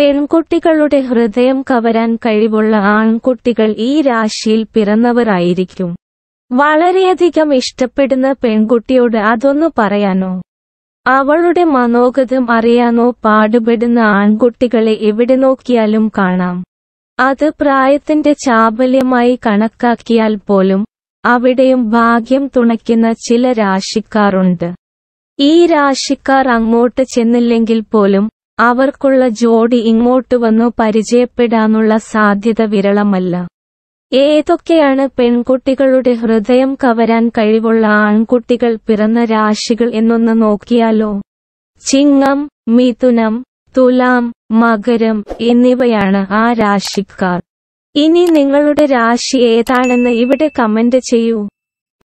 പെൺകുട്ടികളുടെ ഹൃദയം കവരാൻ കഴിവുള്ള ആൺകുട്ടികൾ ഈ രാശിയിൽ പിറന്നവരായിരിക്കും വളരെയധികം ഇഷ്ടപ്പെടുന്ന പെൺകുട്ടിയോട് അതൊന്നു പറയാനോ അവളുടെ മനോഗതം അറിയാനോ പാടുപെടുന്ന ആൺകുട്ടികളെ എവിടെ നോക്കിയാലും കാണാം അത് പ്രായത്തിന്റെ ചാബല്യമായി കണക്കാക്കിയാൽ പോലും അവിടെയും ഭാഗ്യം തുണയ്ക്കുന്ന ചില രാശിക്കാറുണ്ട് ഈ രാശിക്കാർ അങ്ങോട്ട് ചെന്നില്ലെങ്കിൽ പോലും അവർക്കുള്ള ജോഡി ഇങ്ങോട്ട് വന്നു പരിചയപ്പെടാനുള്ള സാധ്യത വിരളമല്ല ഏതൊക്കെയാണ് പെൺകുട്ടികളുടെ ഹൃദയം കവരാൻ കഴിവുള്ള ആൺകുട്ടികൾ പിറന്ന രാശികൾ എന്നൊന്ന് നോക്കിയാലോ ചിങ്ങം മിഥുനം തുലാം മകരം എന്നിവയാണ് ആ രാശിക്കാർ ഇനി നിങ്ങളുടെ രാശി ഏതാണെന്ന് ഇവിടെ കമന്റ് ചെയ്യൂ